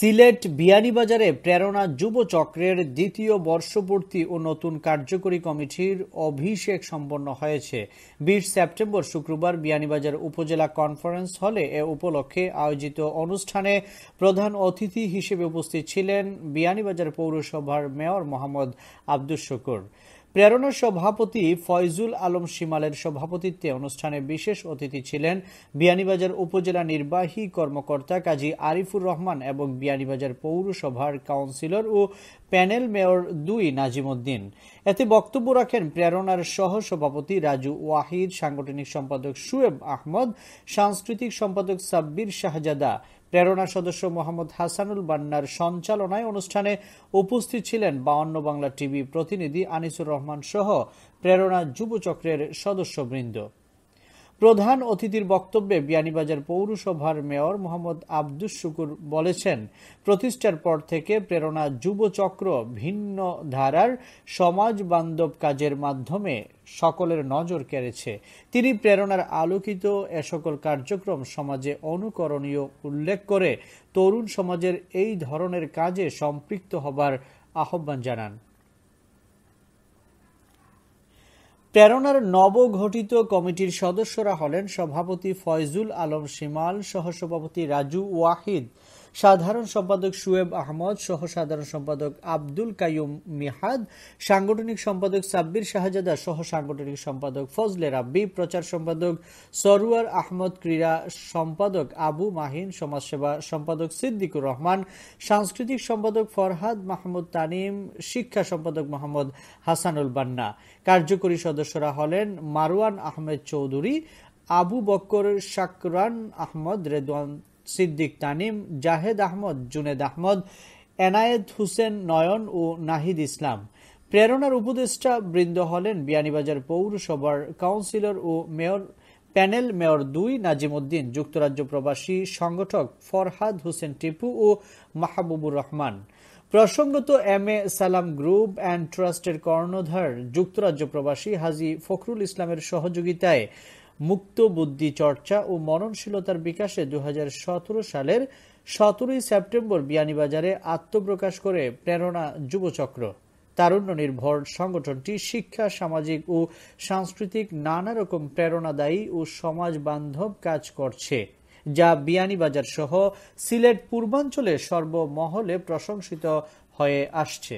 সিলেট বিয়ানীবাজারে প্রেরণা যুব চক্রের দ্বিতীয় বর্ষপূর্তি ও নতুন কার্যকরী কমিটির অভিষেক সম্পন্ন হয়েছে বিশ সেপ্টেম্বর শুক্রবার বিয়ানীবাজার উপজেলা কনফারেন্স হলে এ উপলক্ষে আয়োজিত অনুষ্ঠানে প্রধান অতিথি হিসেবে উপস্থিত ছিলেন বিয়ানীবাজার পৌরসভার মেয়র মোহাম্মদ আব্দুস শকুর প্রেরণা সভাপতি ফয়জুল আলম সিমালের সভাপতিত্বে অনুষ্ঠানে বিশেষ অতিথি ছিলেন বিয়ানীবাজার উপজেলা নির্বাহী কর্মকর্তা কাজী আরিফুর রহমান এবং বিয়ানীবাজার পৌরসভার কাউন্সিলর ও প্যানেল মেয়র দুই নাজিম উদ্দিন এতে বক্তব্য রাখেন প্রেরণার সহ সভাপতি রাজু ওয়াহিদ সাংগঠনিক সম্পাদক সুয়েব আহমদ সাংস্কৃতিক সম্পাদক সাব্বির শাহজাদা প্রেরণা সদস্য মোহাম্মদ হাসানুল বান্নার সঞ্চালনায় অনুষ্ঠানে উপস্থিত ছিলেন বাউন্ন বাংলা টিভি প্রতিনিধি আনিসুর রহমান সহ প্রেরণা যুবচক্রের সদস্যবৃন্দ প্রধান অতিথির বক্তব্যে বিয়ানীবাজার পৌরসভার মেয়র মোহাম্মদ আব্দুস শুকুর বলেছেন প্রতিষ্ঠার পর থেকে প্রেরণা যুবচক্র ভিন্ন ধারার সমাজ বান্ধব কাজের মাধ্যমে সকলের নজর কেড়েছে তিনি প্রেরণার আলোকিত এ সকল কার্যক্রম সমাজে অনুকরণীয় উল্লেখ করে তরুণ সমাজের এই ধরনের কাজে সম্পৃক্ত হবার আহ্বান জানান প্রেরণার নবগঠিত কমিটির সদস্যরা হলেন সভাপতি ফয়জুল আলম সিমাল সহসভাপতি রাজু ওয়াহিদ সাধারণ সম্পাদক সুয়েব আহমদ সহ সাধারণ সম্পাদক আব্দুল কাইম মিহাদ সাংগঠনিক সম্পাদক সাব্বির শাহজাদা সহ সাংগঠনিক সম্পাদক ফজলে রাব্বি প্রচার সম্পাদক সরুয়ার আহমদ ক্রীড়া সম্পাদক আবু মাহিন সমাজসেবা সম্পাদক সিদ্দিকুর রহমান সাংস্কৃতিক সম্পাদক ফরহাদ মাহমুদ তানিম শিক্ষা সম্পাদক মোহাম্মদ হাসানুল বান্না কার্যকরী সদস্যরা হলেন মারওয়ান আহমেদ চৌধুরী আবু বক্কর শাকরান আহমদ রেদওয়ান সিদ্দিক তানিম জাহেদ আহমদ জুনেদ আহমদ এনায়েত হুসেন নয়ন ও নাহিদ ইসলাম প্রেরণার উপদেষ্টা বৃন্দ হলেন বিয়ানীবাজার পৌরসভার কাউন্সিলর ও মেয়র প্যানেল মেয়র দুই নাজিম উদ্দিন যুক্তরাজ্য প্রবাসী সংগঠক ফরহাদ হোসেন টিপু ও মাহবুবুর রহমান প্রসঙ্গত এম এ সালাম গ্রুপ অ্যান্ড ট্রাস্টের কর্ণধার যুক্তরাজ্য প্রবাসী হাজি ফখরুল ইসলামের সহযোগিতায় মুক্ত বুদ্ধি চর্চা ও মননশীলতার বিকাশে দু সালের সতেরোই সেপ্টেম্বর বিয়ানীবাজারে আত্মপ্রকাশ করে প্রেরণা যুবচক্র তারুণ্য নির্ভর সংগঠনটি শিক্ষা সামাজিক ও সাংস্কৃতিক নানা রকম প্রেরণাদায়ী ও সমাজ বান্ধব কাজ করছে যা বিয়ানীবাজার সহ সিলেট পূর্বাঞ্চলে সর্বমহলে প্রশংসিত হয়ে আসছে